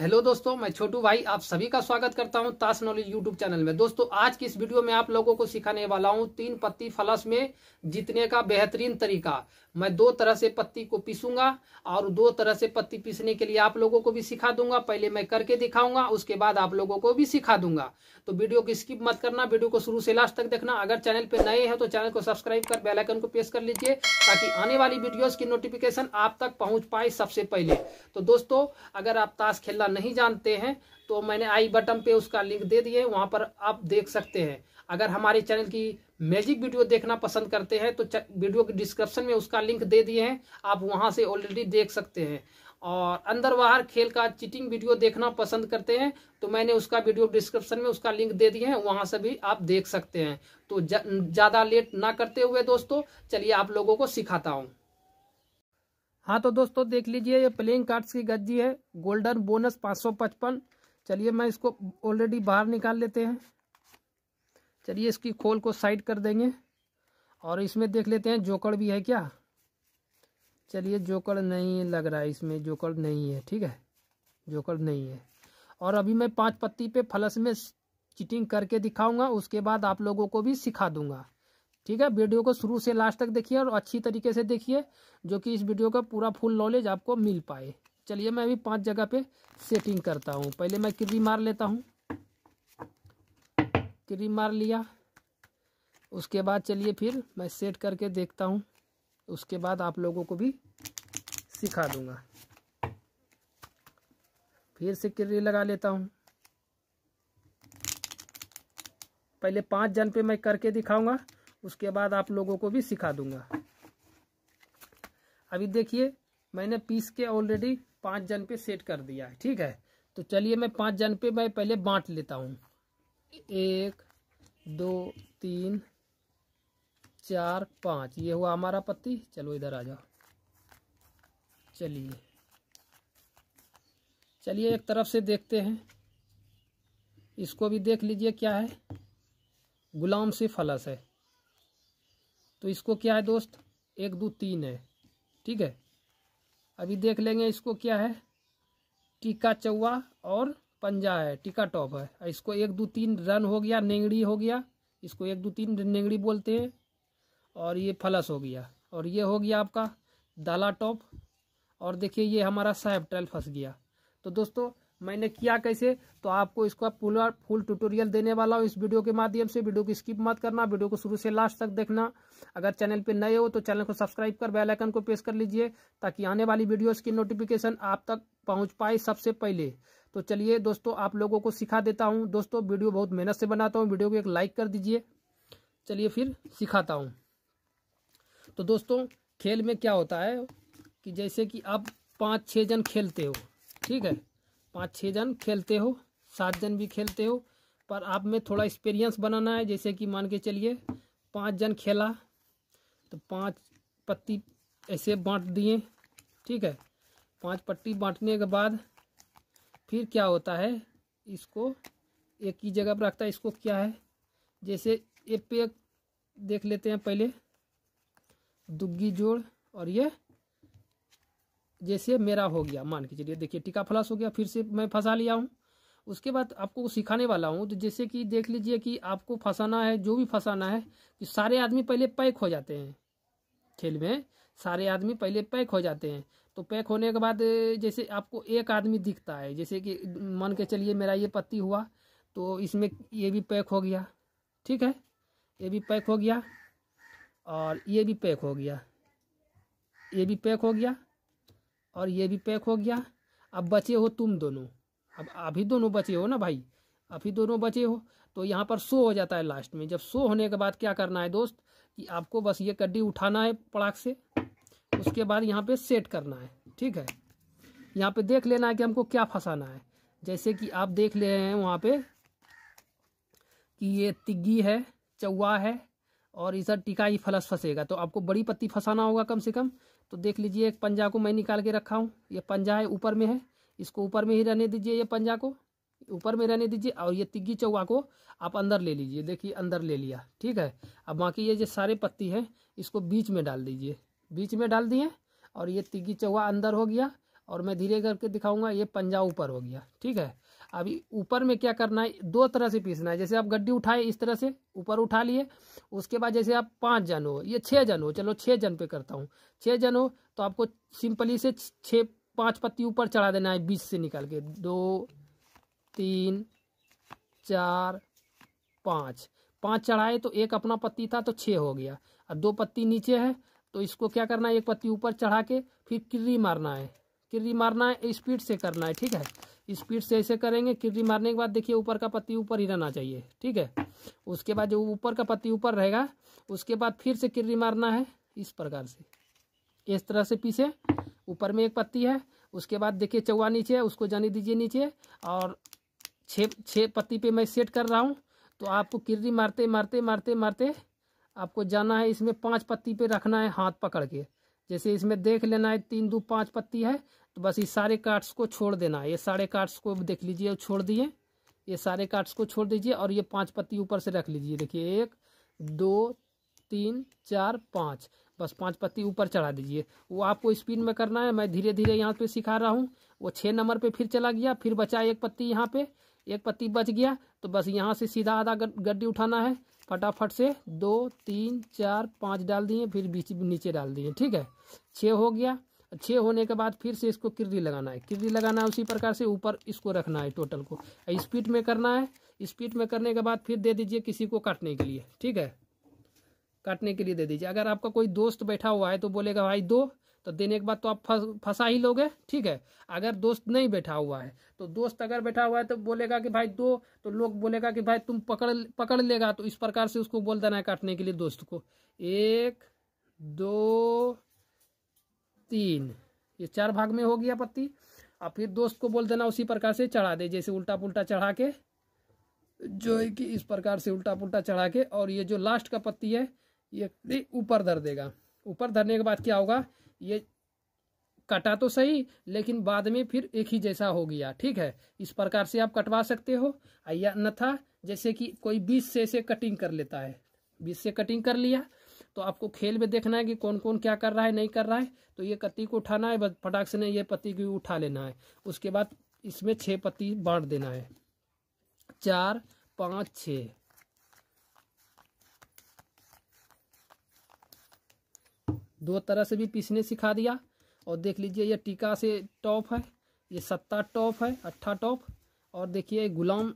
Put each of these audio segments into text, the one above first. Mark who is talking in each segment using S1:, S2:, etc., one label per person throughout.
S1: hello दोस्तों मैं छोटू भाई आप सभी का स्वागत करता हूं ताश नॉलेज यूट्यूब चैनल में दोस्तों आज की इस वीडियो में आप लोगों को सिखाने वाला हूं तीन पत्ती फलस में जीतने का बेहतरीन तरीका मैं दो तरह से पत्ती को पीसूंगा और दो तरह से पत्ती पीसने के लिए आप लोगों को भी सिखा दूंगा पहले मैं करके दिखाऊंगा उसके बाद आप लोगों को भी सिखा दूंगा तो वीडियो को स्किप मत करना वीडियो को शुरू से लास्ट तक देखना अगर चैनल पर नए हैं तो चैनल को सब्सक्राइब कर बेलाइकन को प्रेस कर लीजिए ताकि आने वाली वीडियोज की नोटिफिकेशन आप तक पहुंच पाए सबसे पहले तो दोस्तों अगर आप ताश खेलना नहीं जानते हैं तो मैंने आई बटन पे उसका लिंक दे दिए वहाँ पर आप देख सकते हैं अगर हमारे चैनल की मैजिक वीडियो देखना पसंद करते हैं तो वीडियो के डिस्क्रिप्शन में उसका लिंक दे दिए हैं आप वहाँ से ऑलरेडी देख सकते हैं और अंदर बाहर खेल का चीटिंग वीडियो देखना पसंद करते हैं तो मैंने उसका वीडियो डिस्क्रिप्शन में उसका लिंक दे दिए हैं वहाँ से भी आप देख सकते हैं तो ज़्यादा लेट ना करते हुए दोस्तों चलिए आप लोगों को सिखाता हूँ हाँ तो दोस्तों देख लीजिए ये प्लेइंग कार्ड्स की गज्जी है गोल्डन बोनस पाँच सौ पचपन चलिए मैं इसको ऑलरेडी बाहर निकाल लेते हैं चलिए इसकी खोल को साइड कर देंगे और इसमें देख लेते हैं जोकड़ भी है क्या चलिए जोकड़ नहीं लग रहा है इसमें जोकड़ नहीं है ठीक है जोकड़ नहीं है और अभी मैं पाँच पत्ती पे फलस में चिटिंग करके दिखाऊंगा उसके बाद आप लोगों को भी सिखा दूंगा ठीक है वीडियो को शुरू से लास्ट तक देखिए और अच्छी तरीके से देखिए जो कि इस वीडियो का पूरा फुल नॉलेज आपको मिल पाए चलिए मैं अभी पांच जगह पे सेटिंग करता हूँ पहले मैं किरी मार लेता हूँ किरी मार लिया उसके बाद चलिए फिर मैं सेट करके देखता हूँ उसके बाद आप लोगों को भी सिखा दूंगा फिर से क्री लगा लेता हूँ पहले पांच जन पे मैं करके दिखाऊंगा उसके बाद आप लोगों को भी सिखा दूंगा अभी देखिए मैंने पीस के ऑलरेडी पांच जन पे सेट कर दिया है ठीक है तो चलिए मैं पांच जन पे मैं पहले बांट लेता हूं एक दो तीन चार पांच ये हुआ हमारा पत्ती चलो इधर आ जाओ चलिए चलिए एक तरफ से देखते हैं इसको भी देख लीजिए क्या है गुलाम से फलस है तो इसको क्या है दोस्त एक दो तीन है ठीक है अभी देख लेंगे इसको क्या है टीका चौवा और पंजा है टीका टॉप है इसको एक दो तीन रन हो गया नेंगड़ी हो गया इसको एक दो तीन नेंगड़ी बोलते हैं और ये फलस हो गया और ये हो गया आपका दाला टॉप और देखिए ये हमारा साहेब ट्रेल फंस गया तो दोस्तों मैंने किया कैसे तो आपको इसका पूरा फुल ट्यूटोरियल देने वाला हूँ इस वीडियो के माध्यम से वीडियो को स्किप मत करना वीडियो को शुरू से लास्ट तक देखना अगर चैनल पे नए हो तो चैनल को सब्सक्राइब कर बेल आइकन को प्रेस कर लीजिए ताकि आने वाली वीडियोस की नोटिफिकेशन आप तक पहुँच पाए सबसे पहले तो चलिए दोस्तों आप लोगों को सिखा देता हूँ दोस्तों वीडियो बहुत मेहनत से बनाता हूँ वीडियो को एक लाइक कर दीजिए चलिए फिर सिखाता हूँ तो दोस्तों खेल में क्या होता है कि जैसे कि आप पाँच छः जन खेलते हो ठीक है पाँच छः जन खेलते हो सात जन भी खेलते हो पर आप में थोड़ा एक्सपीरियंस बनाना है जैसे कि मान के चलिए पाँच जन खेला तो पाँच पत्ती ऐसे बांट दिए ठीक है पाँच पट्टी बांटने के बाद फिर क्या होता है इसको एक ही जगह पर रखता है इसको क्या है जैसे एक पे देख लेते हैं पहले दुग्गी जोड़ और ये जैसे मेरा हो गया मान के चलिए देखिए टिका फ्लस हो गया फिर से मैं फंसा लिया हूँ उसके बाद आपको सिखाने वाला हूँ तो जैसे कि देख लीजिए कि आपको फंसाना है जो भी फंसाना है कि सारे आदमी पहले पैक हो जाते हैं खेल में सारे आदमी पहले पैक हो जाते हैं तो पैक होने के बाद जैसे आपको एक आदमी दिखता है जैसे कि मान के चलिए मेरा ये पत्ती हुआ तो इसमें ये भी पैक हो गया ठीक है ये भी पैक हो गया और ये भी पैक हो गया ये भी पैक हो गया और ये भी पैक हो गया अब बचे हो तुम दोनों अब अभी दोनों बचे हो ना भाई अभी दोनों बचे हो तो यहाँ पर सो हो जाता है लास्ट में जब सो होने के बाद क्या करना है दोस्त कि आपको बस ये कड्डी उठाना है पड़ाक से उसके बाद यहाँ पे सेट करना है ठीक है यहाँ पे देख लेना है कि हमको क्या फंसाना है जैसे कि आप देख ले रहे हैं वहाँ पे कि ये तिग्गी है चौवा है और इधर टिकाई फलस फंसेगा तो आपको बड़ी पत्ती फंसाना होगा कम से कम तो देख लीजिए एक पंजा को मैं निकाल के रखा हूँ ये पंजा है ऊपर में है इसको ऊपर में ही रहने दीजिए ये पंजा को ऊपर में रहने दीजिए और ये तिग्गी चौवा को आप अंदर ले लीजिए देखिए अंदर ले लिया ठीक है अब बाकी ये जो सारे पत्ती हैं इसको बीच में डाल दीजिए बीच में डाल दिए और ये तिग्गी चौवा अंदर हो गया और मैं धीरे करके दिखाऊंगा ये पंजा ऊपर हो गया ठीक है अभी ऊपर में क्या करना है दो तरह से पीसना है जैसे आप गड्डी उठाए इस तरह से ऊपर उठा लिए उसके बाद जैसे आप पाँच जन हो ये छः जन हो चलो छः जन पे करता हूँ छः जन हो तो आपको सिंपली से छः पाँच पत्ती ऊपर चढ़ा देना है बीच से निकाल के दो तीन चार पाँच पाँच चढ़ाए तो एक अपना पत्ती था तो छः हो गया और दो पत्ती नीचे है तो इसको क्या करना है एक पत्ती ऊपर चढ़ा के फिर किर्री मारना है किर्री मारना है स्पीड से करना है ठीक है स्पीड से ऐसे करेंगे किरली मारने के बाद देखिए ऊपर का पत्ती ऊपर ही रहना चाहिए ठीक है उसके बाद जो ऊपर का पत्ती ऊपर रहेगा उसके बाद फिर से किरली मारना है इस प्रकार से इस तरह से पीछे ऊपर में एक पत्ती है उसके बाद देखिए चौवा नीचे है उसको जाने दीजिए नीचे और छः छः पत्ती पे मैं सेट कर रहा हूँ तो आपको किरली मारते मारते मारते मारते आपको जाना है इसमें पांच पत्ती पे रखना है हाथ पकड़ के जैसे इसमें देख लेना है तीन दो पांच पत्ती है तो बस इस सारे कार्ड्स को छोड़ देना है ये सारे कार्ड्स को देख लीजिए छोड़ दिए ये सारे कार्ड्स को छोड़ दीजिए और ये पांच पत्ती ऊपर से रख लीजिए देखिए एक दो तीन चार पाँच बस पांच पत्ती ऊपर चढ़ा दीजिए वो आपको स्पीड में करना है मैं धीरे धीरे यहाँ पे सिखा रहा हूँ वो छः नंबर पे फिर चला गया फिर बचा एक पत्ती यहाँ पे एक पत्ती बच गया तो बस यहाँ से सीधा आधा गड्डी उठाना है फटाफट से दो तीन चार पाँच डाल दिए फिर बीच नीचे डाल दिए ठीक है छः हो गया छः होने के बाद फिर से इसको किररी लगाना है किररी लगाना है उसी प्रकार से ऊपर इसको रखना है टोटल को स्पीड में करना है स्पीड में करने के बाद फिर दे दीजिए किसी को काटने के लिए ठीक है काटने के लिए दे दीजिए अगर आपका कोई दोस्त बैठा हुआ है तो बोलेगा भाई दो तो देने के बाद तो आप फंसा ही लोगे ठीक है अगर दोस्त नहीं बैठा हुआ है तो दोस्त अगर बैठा हुआ है तो बोलेगा कि भाई दो तो लोग बोलेगा कि भाई तुम पकड़ पकड़ लेगा तो इस प्रकार से उसको बोल देना है काटने के लिए दोस्त को एक दो तीन ये चार भाग में हो गया पत्ती और फिर दोस्त को बोल देना उसी प्रकार से चढ़ा दे जैसे उल्टा पुल्टा चढ़ा के जो है कि इस प्रकार से उल्टा पुल्टा चढ़ा के और ये जो लास्ट का पत्ती है ये ऊपर धर देगा ऊपर धरने के बाद क्या होगा ये कटा तो सही लेकिन बाद में फिर एक ही जैसा हो गया ठीक है इस प्रकार से आप कटवा सकते हो या था जैसे कि कोई बीस से से कटिंग कर लेता है बीस से कटिंग कर लिया तो आपको खेल में देखना है कि कौन कौन क्या कर रहा है नहीं कर रहा है तो ये कत्ती को उठाना है फटाक से नहीं ये पत्ती को उठा लेना है उसके बाद इसमें छः पत्ती बांट देना है चार पाँच छः दो तरह से भी पीसने सिखा दिया और देख लीजिए ये टीका से टॉप है ये सत्ता टॉप है अट्ठा टॉप और देखिए गुलाम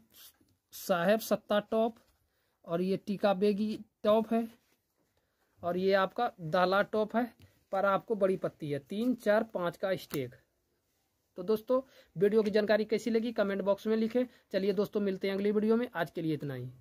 S1: साहेब सत्ता टॉप और ये टीका बेगी टॉप है और ये आपका दाला टॉप है पर आपको बड़ी पत्ती है तीन चार पाँच का स्टेक तो दोस्तों वीडियो की जानकारी कैसी लगी कमेंट बॉक्स में लिखें चलिए दोस्तों मिलते हैं अगली वीडियो में आज के लिए इतना ही